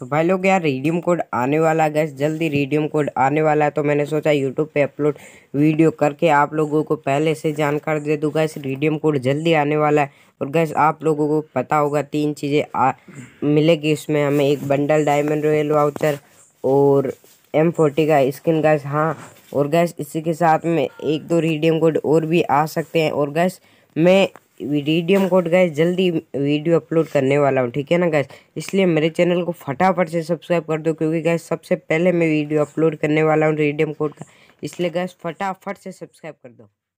तो भाई लोग यार रिडीम कोड आने वाला है गैस जल्दी रिडीम कोड आने वाला है तो मैंने सोचा यूट्यूब पे अपलोड वीडियो करके आप लोगों को पहले से जानकारी दे दूँ गैस रिडीम कोड जल्दी आने वाला है और गैस आप लोगों को पता होगा तीन चीज़ें मिलेगी इसमें हमें एक बंडल डायमंड रॉयल वाउचर और एम फोर्टी का स्किन गैस हाँ और गैस इसी के साथ में एक दो रिडीम कोड और भी आ सकते हैं और गैस मैं वीडियम कोड गैस जल्दी वीडियो अपलोड करने वाला हूँ ठीक है ना गैस इसलिए मेरे चैनल को फटाफट से सब्सक्राइब कर दो क्योंकि गैस सबसे पहले मैं वीडियो अपलोड करने वाला हूँ रीडियम कोड का इसलिए गैस फटाफट से सब्सक्राइब कर दो